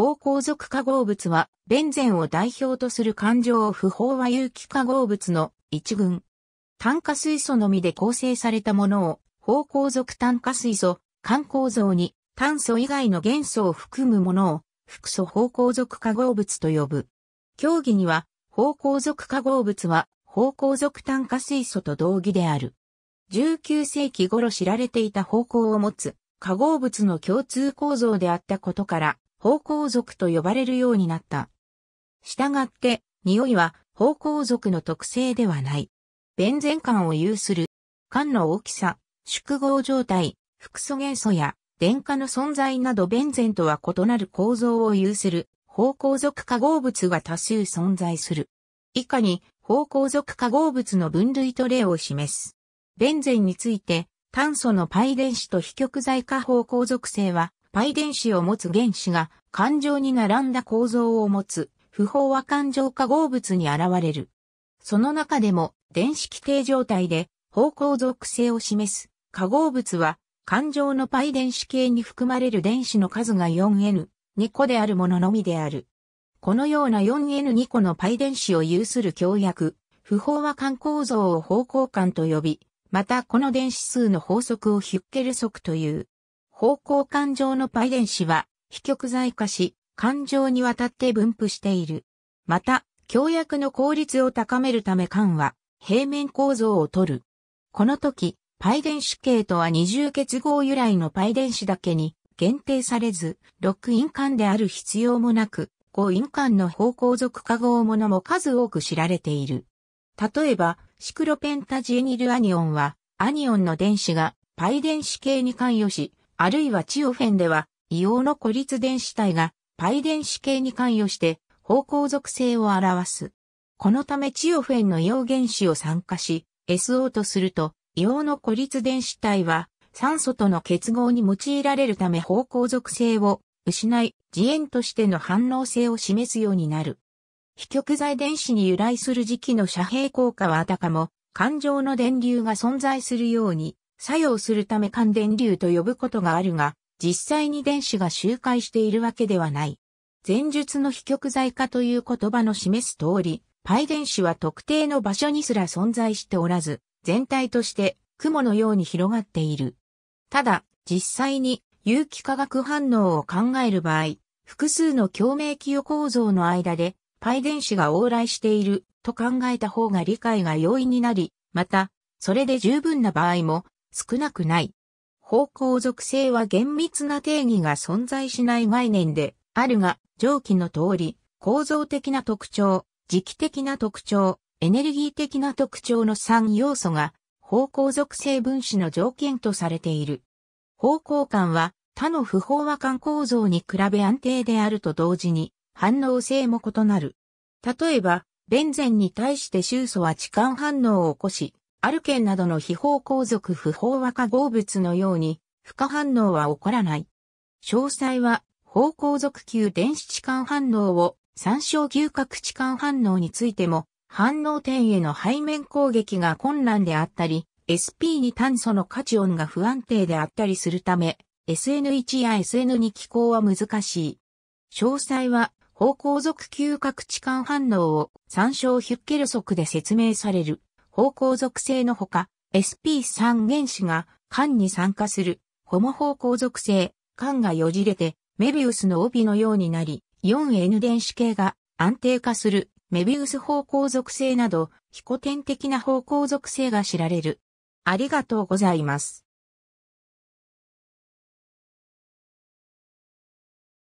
方向族化合物は、ベンゼンを代表とする環状不飽和有機化合物の一群。炭化水素のみで構成されたものを、方向族炭化水素、環構造に炭素以外の元素を含むものを、複素方向属化合物と呼ぶ。競技には、方向属化合物は、方向属炭化水素と同義である。19世紀頃知られていた方向を持つ化合物の共通構造であったことから、芳香族と呼ばれるようになった。したがって、匂いは芳香族の特性ではない。便前感を有する。感の大きさ、縮合状態、複素元素や電化の存在など便前とは異なる構造を有する。芳香族化合物が多数存在する。以下に、芳香族化合物の分類と例を示す。ベンゼンについて、炭素のパイ電子と非極材化芳香属性はパイ電子を持つ原子が環状に並んだ構造を持つ不飽和環状化合物に現れる。その中でも電子規定状態で方向属性を示す化合物は環状のパイ電子系に含まれる電子の数が 4n2 個であるもののみである。このような 4n2 個のパイ電子を有する強約、不飽和環構造を方向感と呼び、またこの電子数の法則をヒュッケル則という。方向感情のパイ電子は、非極在化し、感情にわたって分布している。また、協約の効率を高めるため間は、平面構造をとる。この時、パイ電子系とは二重結合由来のパイ電子だけに限定されず、6印間である必要もなく、5印間の方向属化合ものも数多く知られている。例えば、シクロペンタジエニルアニオンは、アニオンの電子がパイ電子系に関与し、あるいはチオフェンでは、硫黄の孤立電子体が、パイ電子系に関与して、方向属性を表す。このためチオフェンの硫黄原子を酸化し、SO とすると、硫黄の孤立電子体は、酸素との結合に用いられるため方向属性を失い、次元としての反応性を示すようになる。非極材電子に由来する時期の遮蔽効果はあたかも、感情の電流が存在するように作用するため感電流と呼ぶことがあるが、実際に電子が周回しているわけではない。前述の非極在化という言葉の示す通り、パイ電子は特定の場所にすら存在しておらず、全体として雲のように広がっている。ただ、実際に有機化学反応を考える場合、複数の共鳴器与構造の間で、パイ電子が往来していると考えた方が理解が容易になり、また、それで十分な場合も、少なくない。方向属性は厳密な定義が存在しない概念であるが、上記の通り、構造的な特徴、時期的な特徴、エネルギー的な特徴の3要素が、方向属性分子の条件とされている。方向感は他の不飽和感構造に比べ安定であると同時に反応性も異なる。例えば、ベンゼンに対して臭素は置換反応を起こし、アルケンなどの非法向属不法和化合物のように、不可反応は起こらない。詳細は、方向属級電子置換反応を、参照嗅覚置換反応についても、反応点への背面攻撃が困難であったり、SP に炭素の価値音が不安定であったりするため、SN1 や SN2 機構は難しい。詳細は、方向属嗅覚置換反応を参照ヒュッケル則で説明される。方向属性のほか、SP3 原子が管に参加する、ホモ方向属性、管がよじれて、メビウスの帯のようになり、4N 電子系が安定化する、メビウス方向属性など、非古典的な方向属性が知られる。ありがとうございます。